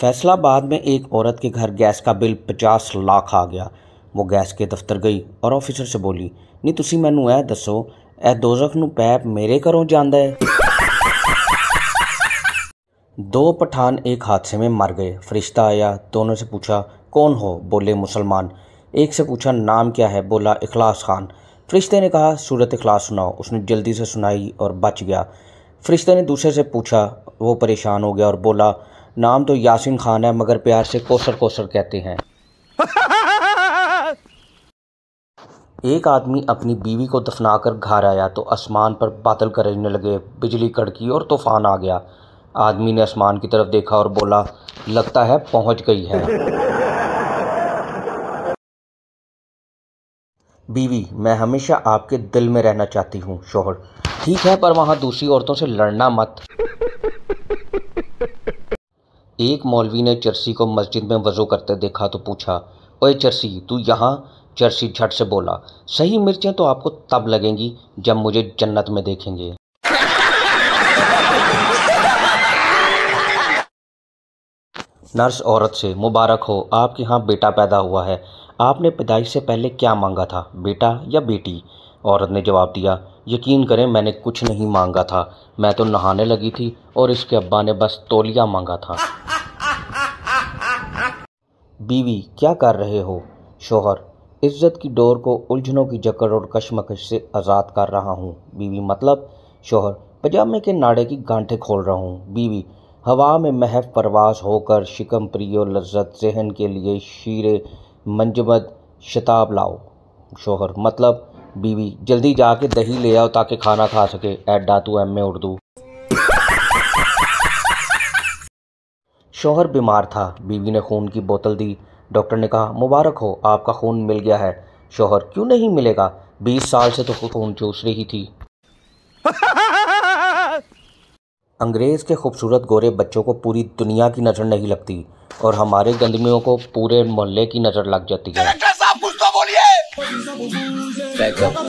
फैसलाबाद में एक औरत के घर गैस का बिल पचास लाख आ गया वो गैस के दफ्तर गई और ऑफ़िसर से बोली नहीं तुम मैं ਇਹ दसो ए ਦੋਜ਼ਖ न पैप मेरे घरों जाना है दो पठान एक हादसे में मर गए फरिश्ता आया दोनों से पूछा कौन हो बोले मुसलमान एक से पूछा नाम क्या है बोला इखलास खान फरिश्ते ने कहा सूरत इखलास सुनाओ उसने जल्दी से सुनाई और बच गया फरिश्ते ने दूसरे से पूछा वो परेशान हो गया और बोला नाम तो यासिन खान है मगर प्यार से कोसर कोसर कहते हैं एक आदमी अपनी बीवी को दफनाकर घर आया तो आसमान पर बादल गरजने लगे बिजली कड़की और तूफान आ गया आदमी ने आसमान की तरफ देखा और बोला लगता है पहुंच गई है बीवी मैं हमेशा आपके दिल में रहना चाहती हूँ शोहर ठीक है पर वहाँ दूसरी औरतों से लड़ना मत एक मौलवी ने चर्सी को मस्जिद में वज़ू करते देखा तो पूछा ओए चर्सी तू यहाँ चर्सी झट से बोला सही मिर्चें तो आपको तब लगेंगी जब मुझे जन्नत में देखेंगे नर्स औरत से मुबारक हो आपके यहाँ बेटा पैदा हुआ है आपने पैदाइश से पहले क्या मांगा था बेटा या बेटी औरत ने जवाब दिया यकीन करें मैंने कुछ नहीं मांगा था मैं तो नहाने लगी थी और इसके अब्बा ने बस तोलिया मांगा था बीवी क्या कर रहे हो शोहर इज्जत की डोर को उलझनों की जकड़ और कशमकश से आज़ाद कर रहा हूँ बीवी मतलब शोहर पजामे के नाड़े की गांठें खोल रहा हूँ बीवी हवा में महफ परवास होकर शिकम प्रियो लज्जत जहन के लिए शीरे मंजमद शताब लाओ शोहर मतलब बीवी जल्दी जाके दही ले आओ ताकि खाना खा सके ऐट डातू एम ए उर्दू शोहर बीमार था बीवी ने खून की बोतल दी डॉक्टर ने कहा मुबारक हो आपका खून मिल गया है शोहर क्यों नहीं मिलेगा बीस साल से तो खून चूस रही थी अंग्रेज़ के खूबसूरत गोरे बच्चों को पूरी दुनिया की नज़र नहीं लगती और हमारे गंदमियों को पूरे मोहल्ले की नज़र लग जाती है